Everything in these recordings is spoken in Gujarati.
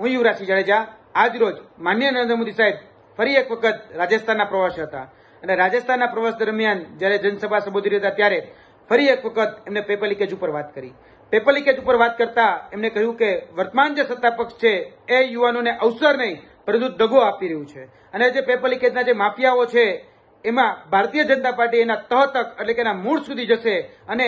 હું યુવરાજસિંહ જાડેજા આજરોજ માન્ય નરેન્દ્ર મોદી સાહેબ ફરી એક વખત રાજસ્થાનના પ્રવાસે હતા અને રાજસ્થાનના પ્રવાસ દરમિયાન જ્યારે જનસભા સંબોધી રહ્યા ત્યારે ફરી એક વખત એમને પેપર લીકેજ ઉપર વાત કરી પેપર લીકેજ ઉપર વાત કરતા એમને કહ્યું કે વર્તમાન જે સત્તા પક્ષ છે એ યુવાનોને અવસર નહીં પરંતુ દગો આપી રહ્યું છે અને જે પેપર લીકેજના જે માફિયાઓ છે એમાં ભારતીય જનતા પાર્ટી એના તક એટલે કે એના મૂળ સુધી જશે અને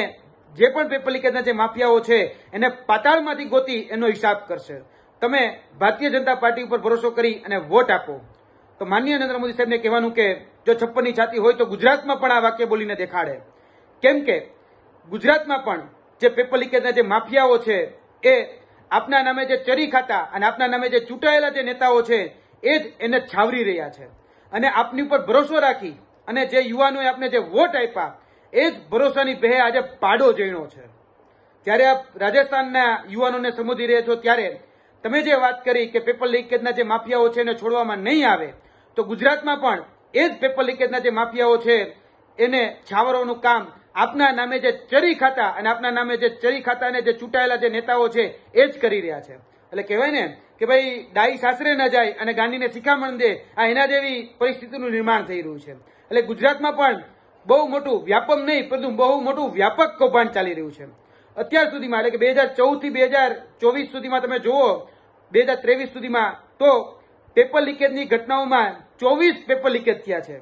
જે પણ પેપર લીકેજના જે માફિયાઓ છે એને પાતાળમાંથી ગોતી એનો હિસાબ કરશે તમે ભારતીય જનતા પાર્ટી ઉપર ભરોસો કરી અને વોટ આપો તો માનનીય નરેન્દ્ર મોદી સાહેબને કહેવાનું કે જો છપ્પનની છાતી હોય તો ગુજરાતમાં પણ આ વાક્ય બોલીને દેખાડે કેમ કે ગુજરાતમાં પણ જે પેપર લીકેજના જે માફિયાઓ છે એ આપના નામે જે ચરી ખાતા અને આપના નામે જે ચૂંટાયેલા જે નેતાઓ છે એ જ એને છાવરી રહ્યા છે અને આપની ઉપર ભરોસો રાખી અને જે યુવાનોએ આપને જે વોટ આપ્યા એ જ ભરોસાની ભેહે આજે પાડો જણ્યો છે જ્યારે આપ રાજસ્થાનના યુવાનોને સંબોધી રહ્યા છો ત્યારે તમે જે વાત કરી કે પેપર લીકેજના જે માફિયાઓ છે એને છોડવામાં નહીં આવે તો ગુજરાતમાં પણ એ જ પેપર લીકેજના જે માફિયાઓ છે એને છાવરવાનું કામ આપના નામે જે ચરી ખાતા અને આપના નામે જે ચરી ખાતા અને જે ચૂંટાયેલા જે નેતાઓ છે એ જ કરી રહ્યા છે એટલે કહેવાય ને કે ભાઈ ડાઈ સાસરે ન જાય અને ગાંધીને શિખામણ દે આ એના જેવી પરિસ્થિતિનું નિર્માણ થઈ રહ્યું છે એટલે ગુજરાતમાં પણ બહુ મોટું વ્યાપક નહીં પરંતુ બહુ મોટું વ્યાપક કૌભાંડ ચાલી રહ્યું છે અત્યાર સુધીમાં એટલે કે બે હજાર ચૌદથી બે હજાર ચોવીસ સુધીમાં તમે જુઓ બે હજાર ત્રેવીસ સુધીમાં તો પેપર લીકેજની ઘટનાઓમાં ચોવીસ પેપર લીકેજ થયા છે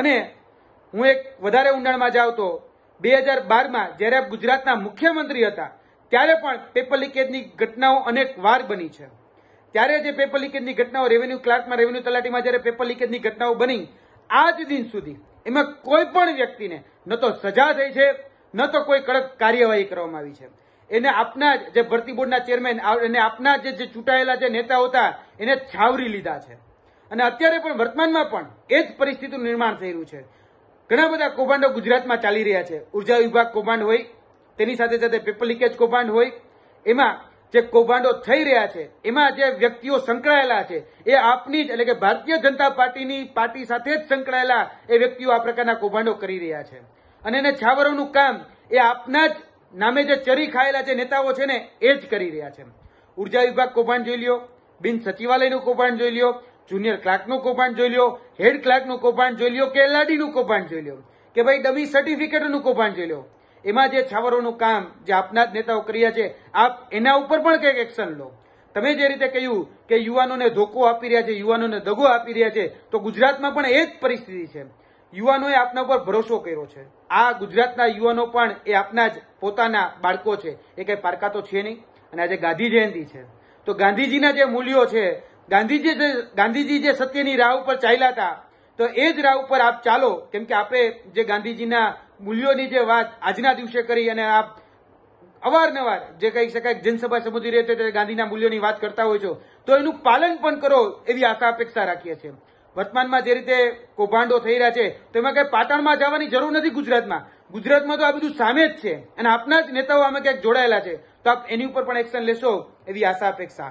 અને હું એક વધારે ઊંડાણમાં જાઉં તો બે હજાર બારમાં જ્યારે ગુજરાતના મુખ્યમંત્રી હતા ત્યારે પણ પેપર લીકેજની ઘટનાઓ અનેક વાર બની છે ત્યારે જે પેપર લીકેજની ઘટનાઓ રેવન્યુ ક્લાર્કમાં રેવન્યુ તલાટીમાં જ્યારે પેપર લીકેજની ઘટનાઓ બની આજ દિન સુધી એમાં કોઈ પણ વ્યક્તિને ન તો સજા થઈ છે ન તો કોઈ કડક કાર્યવાહી કરવામાં આવી છે એને આપના જે ભરતી બોર્ડના ચેરમેન એને આપના જે ચૂંટાયેલા જે નેતાઓ હતા એને છાવરી લીધા છે અને અત્યારે પણ વર્તમાનમાં પણ એ જ પરિસ્થિતિનું નિર્માણ થઈ રહ્યું છે ઘણા બધા કૌભાંડો ગુજરાતમાં ચાલી રહ્યા છે ઉર્જા વિભાગ કૌભાંડ હોય તેની સાથે સાથે પેપર લીકેજ કૌભાંડ હોય એમાં જે કૌભાંડો થઈ રહ્યા છે એમાં જે વ્યક્તિઓ સંકળાયેલા છે એ આપની જ એટલે કે ભારતીય જનતા પાર્ટીની પાર્ટી સાથે જ સંકળાયેલા એ વ્યક્તિઓ આ પ્રકારના કૌભાંડો કરી રહ્યા છે અને એને છાવરોનું કામ એ આપના જ નામે જે ચરી ખાયેલા જે નેતાઓ છે ને એ જ કરી રહ્યા છે ઉર્જા વિભાગ કૌભાંડ જોઈ લ્યો બિન સચિવાલયનું કૌભાંડ જોઈ લ્યો જુનિયર ક્લાર્કનું કૌભાંડ જોઈ લ્યો હેડ ક્લાર્કનું કૌભાંડ જોઈ લ્યો કે એલઆરડીનું કૌભાંડ જોઈ લ્યો કે ભાઈ ડમી સર્ટિફિકેટનું કૌભાંડ જોઈ લ્યો એમાં જે છાવરોનું કામ જે આપના જ નેતાઓ કરી રહ્યા છે આપ એના ઉપર પણ કંઈક એક્શન લો તમે જે રીતે કહ્યું કે યુવાનોને ધોકો આપી રહ્યા છે યુવાનોને દગો આપી રહ્યા છે તો ગુજરાતમાં પણ એ જ પરિસ્થિતિ છે યુવાનોએ આપના ઉપર ભરોસો કર્યો છે આ ગુજરાતના યુવાનો પણ એ આપના જ પોતાના બાળકો છે એ કંઈ પારકા તો છે નહીં અને આજે ગાંધી જયંતિ છે તો ગાંધીજીના જે મૂલ્યો છે ગાંધીજી જે ગાંધીજી જે સત્યની રાહ ઉપર ચાલ્યા હતા તો એ જ રાહ ઉપર આપ ચાલો કેમ કે આપણે જે ગાંધીજીના મૂલ્યોની જે વાત આજના દિવસે કરી અને આપ અવારનવાર જે કહી શકાય જનસભા સંબોધી રહી છે ગાંધીના મૂલ્યોની વાત કરતા હોય છો તો એનું પાલન પણ કરો એવી આશા અપેક્ષા રાખીએ છીએ વર્તમાનમાં જે રીતે કૌભાંડો થઈ રહ્યા છે તેમાં કંઈ પાટણમાં જવાની જરૂર નથી ગુજરાતમાં ગુજરાતમાં તો આ બધું સામે જ છે અને આપના જ નેતાઓ અમે ક્યાંક જોડાયેલા છે તો આપ એની ઉપર પણ એક્શન લેશો એવી આશા અપેક્ષા